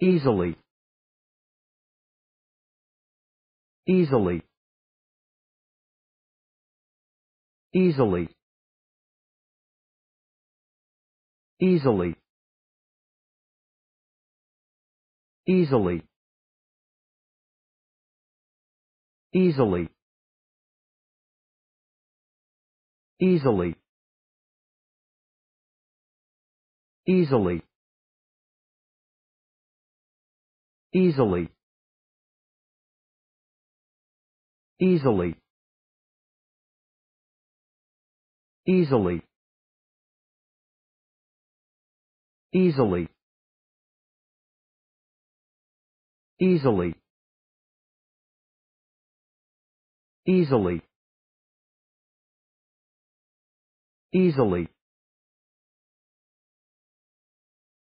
easily easily easily easily easily easily easily easily easily easily easily easily easily easily easily